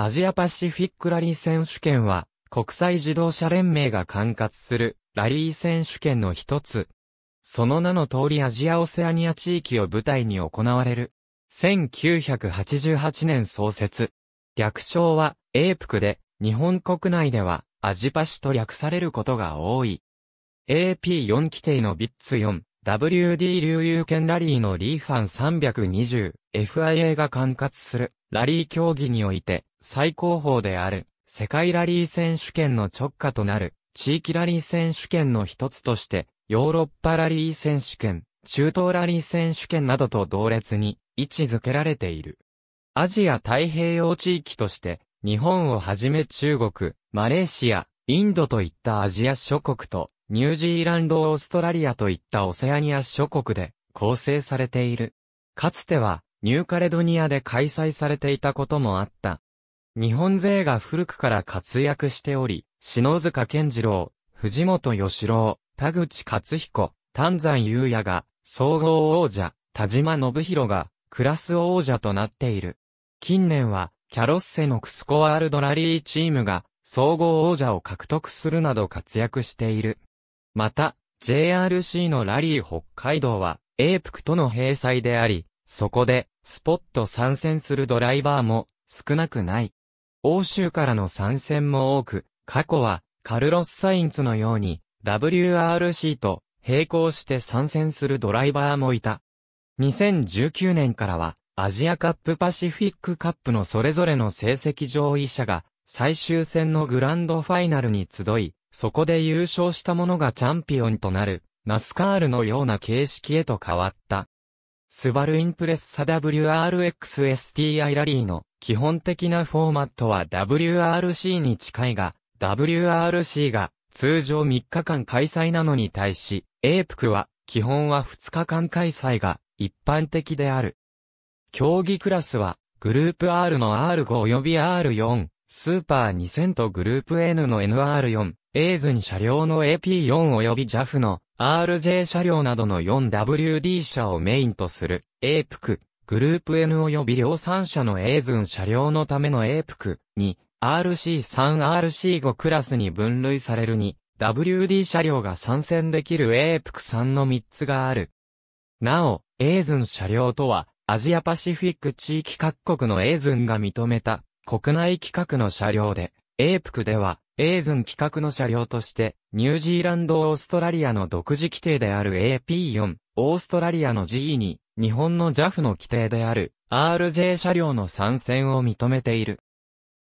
アジアパシフィックラリー選手権は、国際自動車連盟が管轄するラリー選手権の一つ。その名の通りアジアオセアニア地域を舞台に行われる。1988年創設。略称は、エープクで、日本国内では、アジパシと略されることが多い。AP4 規定のビッツ4、WD 流遊権ラリーのリーファン 320FIA が管轄するラリー競技において最高峰である世界ラリー選手権の直下となる地域ラリー選手権の一つとしてヨーロッパラリー選手権、中東ラリー選手権などと同列に位置づけられている。アジア太平洋地域として日本をはじめ中国、マレーシア、インドといったアジア諸国とニュージーランド、オーストラリアといったオセアニア諸国で構成されている。かつては、ニューカレドニアで開催されていたこともあった。日本勢が古くから活躍しており、篠塚健次郎、藤本義郎、田口克彦、丹山優也が、総合王者、田島信弘が、クラス王者となっている。近年は、キャロッセのクスコワールドラリーチームが、総合王者を獲得するなど活躍している。また、JRC のラリー北海道は、エープクとの閉鎖であり、そこで、スポット参戦するドライバーも少なくない。欧州からの参戦も多く、過去は、カルロス・サインツのように、WRC と並行して参戦するドライバーもいた。2019年からは、アジアカップパシフィックカップのそれぞれの成績上位者が、最終戦のグランドファイナルに集い、そこで優勝した者がチャンピオンとなる、ナスカールのような形式へと変わった。スバルインプレッサ WRXSTI ラリーの基本的なフォーマットは WRC に近いが、WRC が通常3日間開催なのに対し、エープクは基本は2日間開催が一般的である。競技クラスはグループ R の R5 及び R4、スーパー2000とグループ N の NR4、エーズン車両の AP4 及び JAF の RJ 車両などの 4WD 車をメインとする A プ c グループ N 及び量産車のエーズン車両のための A プ c に RC3RC5 クラスに分類されるに WD 車両が参戦できる A p プ c 3の3つがある。なお、エーズン車両とはアジアパシフィック地域各国のエーズンが認めた国内規格の車両で、a p プ c ではエーズン企画の車両として、ニュージーランド・オーストラリアの独自規定である AP4、オーストラリアの GE に、日本の JAF の規定である RJ 車両の参戦を認めている。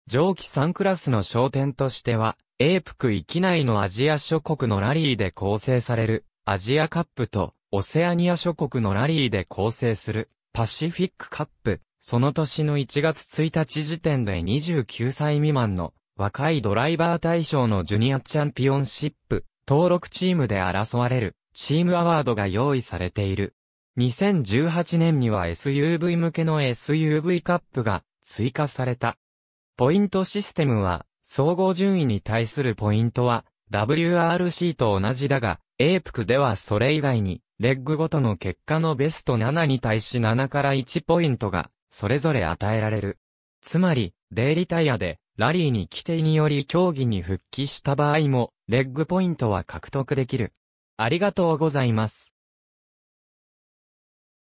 上記3クラスの焦点としては、エープ域内のアジア諸国のラリーで構成される、アジアカップと、オセアニア諸国のラリーで構成する、パシフィックカップ、その年の1月1日時点で29歳未満の若いドライバー大賞のジュニアチャンピオンシップ、登録チームで争われる、チームアワードが用意されている。2018年には SUV 向けの SUV カップが追加された。ポイントシステムは、総合順位に対するポイントは、WRC と同じだが、英福ではそれ以外に、レッグごとの結果のベスト7に対し7から1ポイントが、それぞれ与えられる。つまり、デイリタイヤで、ラリーに規定により競技に復帰した場合も、レッグポイントは獲得できる。ありがとうございます。